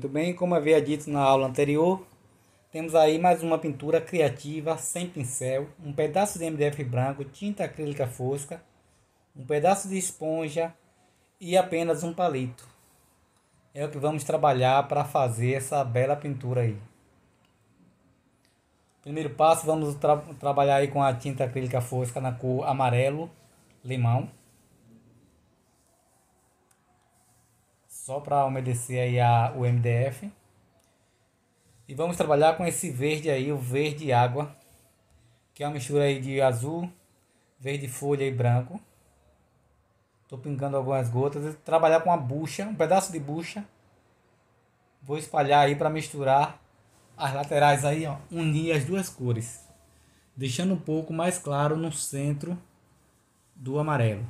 Muito bem, como havia dito na aula anterior, temos aí mais uma pintura criativa sem pincel, um pedaço de MDF branco, tinta acrílica fosca, um pedaço de esponja e apenas um palito. É o que vamos trabalhar para fazer essa bela pintura aí. Primeiro passo, vamos tra trabalhar aí com a tinta acrílica fosca na cor amarelo, limão. só para umedecer aí a, o MDF. E vamos trabalhar com esse verde aí, o verde água, que é uma mistura aí de azul, verde folha e branco. Estou pingando algumas gotas. Vou trabalhar com uma bucha, um pedaço de bucha. Vou espalhar aí para misturar as laterais aí, ó, unir as duas cores. Deixando um pouco mais claro no centro do amarelo.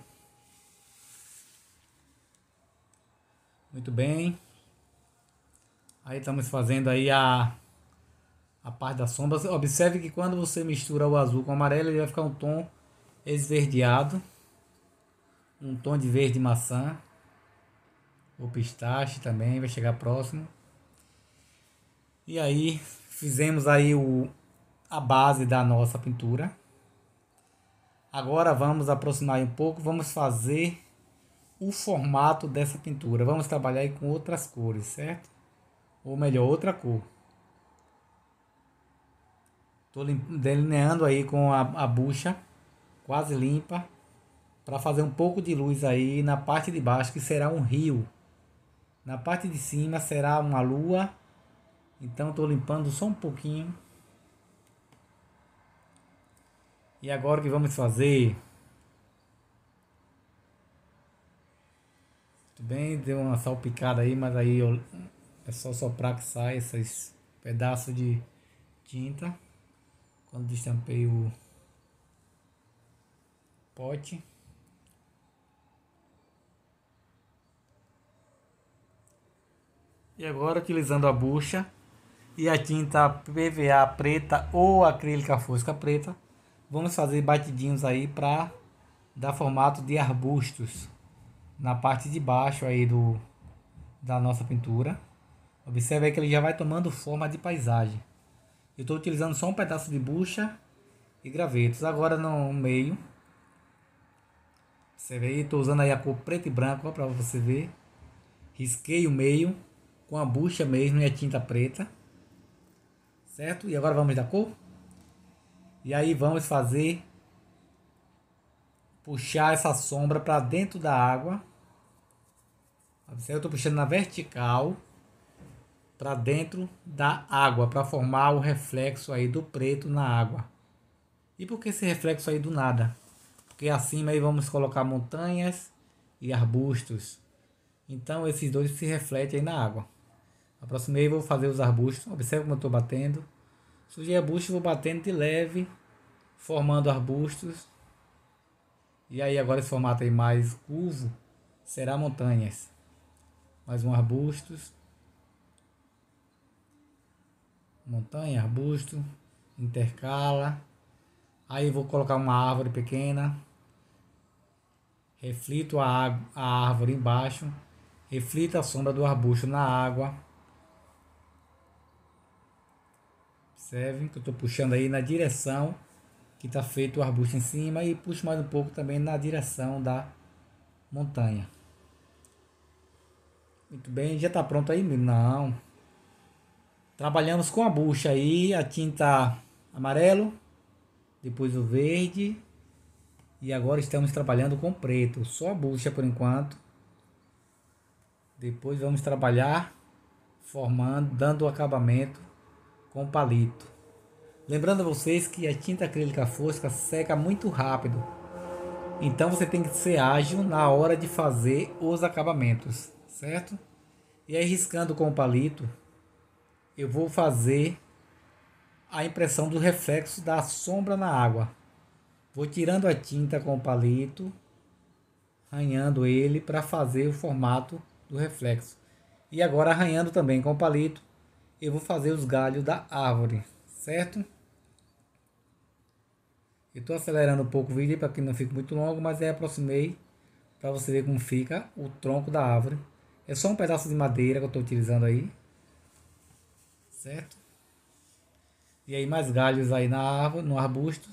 Muito bem. Aí estamos fazendo aí a, a parte da sombra. Observe que quando você mistura o azul com o amarelo, ele vai ficar um tom esverdeado. Um tom de verde maçã. O pistache também vai chegar próximo. E aí fizemos aí o, a base da nossa pintura. Agora vamos aproximar um pouco, vamos fazer o formato dessa pintura. Vamos trabalhar com outras cores, certo? Ou melhor, outra cor. Estou delineando aí com a, a bucha quase limpa para fazer um pouco de luz aí na parte de baixo que será um rio. Na parte de cima será uma lua. Então estou limpando só um pouquinho. E agora o que vamos fazer? Tudo bem, deu uma salpicada aí, mas aí eu, é só soprar que sai esses pedaços de tinta. Quando destampei o pote. E agora utilizando a bucha e a tinta PVA preta ou acrílica fosca preta, vamos fazer batidinhos aí para dar formato de arbustos na parte de baixo aí do da nossa pintura. Observe aí que ele já vai tomando forma de paisagem. Eu estou utilizando só um pedaço de bucha e gravetos. Agora no meio. Observe aí, estou usando aí a cor preto e branco para você ver. Risquei o meio com a bucha mesmo e a tinta preta. Certo? E agora vamos da cor. E aí vamos fazer puxar essa sombra para dentro da água então, eu estou puxando na vertical para dentro da água, para formar o reflexo aí do preto na água. E por que esse reflexo aí do nada? Porque acima aí vamos colocar montanhas e arbustos. Então esses dois se refletem aí na água. Aproximei vou fazer os arbustos. Observe como eu estou batendo. Surgir arbusto, vou batendo de leve, formando arbustos. E aí agora esse formato aí mais curvo será montanhas mais um arbustos. Montanha, arbusto, intercala. Aí vou colocar uma árvore pequena. Reflito a, a árvore embaixo. Reflita a sombra do arbusto na água. Observe que eu estou puxando aí na direção que está feito o arbusto em cima e puxo mais um pouco também na direção da montanha. Muito bem, já está pronto aí? Não. Trabalhamos com a bucha aí, a tinta amarelo, depois o verde e agora estamos trabalhando com preto, só a bucha por enquanto. Depois vamos trabalhar formando, dando o acabamento com palito. Lembrando a vocês que a tinta acrílica fosca seca muito rápido. Então você tem que ser ágil na hora de fazer os acabamentos certo? E aí riscando com o palito, eu vou fazer a impressão do reflexo da sombra na água. Vou tirando a tinta com o palito, arranhando ele para fazer o formato do reflexo. E agora arranhando também com o palito, eu vou fazer os galhos da árvore, certo? Eu estou acelerando um pouco o vídeo para que não fique muito longo, mas aí aproximei para você ver como fica o tronco da árvore. É só um pedaço de madeira que eu estou utilizando aí. Certo? E aí mais galhos aí na árvore, no arbusto.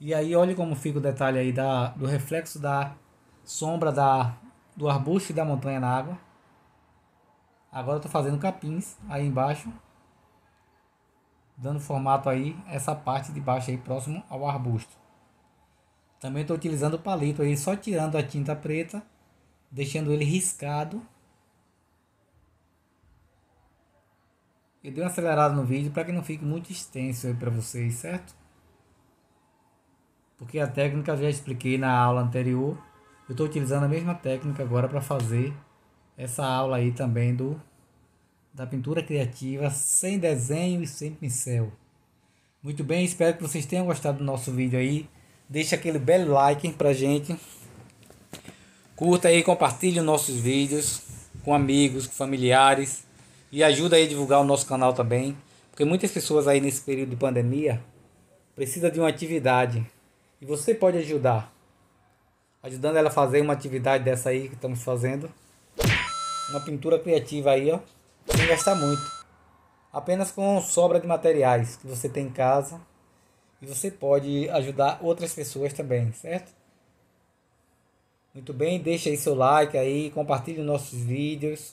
E aí olha como fica o detalhe aí da, do reflexo da sombra da, do arbusto e da montanha na água. Agora eu estou fazendo capins aí embaixo. Dando formato aí, essa parte de baixo aí próximo ao arbusto. Também estou utilizando o palito aí, só tirando a tinta preta deixando ele riscado. Eu dei uma acelerada no vídeo para que não fique muito extenso aí para vocês, certo? Porque a técnica eu já expliquei na aula anterior. Eu estou utilizando a mesma técnica agora para fazer essa aula aí também do da pintura criativa sem desenho e sem pincel. Muito bem, espero que vocês tenham gostado do nosso vídeo aí. Deixa aquele belo like para gente. Curta aí, compartilhe nossos vídeos com amigos, com familiares e ajuda aí a divulgar o nosso canal também, porque muitas pessoas aí nesse período de pandemia precisa de uma atividade e você pode ajudar, ajudando ela a fazer uma atividade dessa aí que estamos fazendo, uma pintura criativa aí, ó, sem gastar muito, apenas com sobra de materiais que você tem em casa e você pode ajudar outras pessoas também, certo? Muito bem, deixa aí seu like aí, compartilhe nossos vídeos.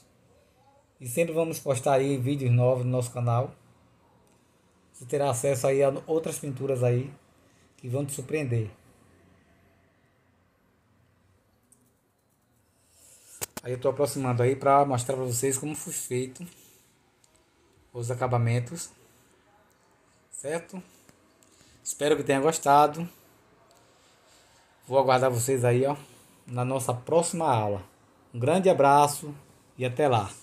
E sempre vamos postar aí vídeos novos no nosso canal. Você terá acesso aí a outras pinturas aí que vão te surpreender. Aí eu estou aproximando aí para mostrar para vocês como foi feito os acabamentos. Certo? Espero que tenha gostado. Vou aguardar vocês aí, ó na nossa próxima aula. Um grande abraço e até lá!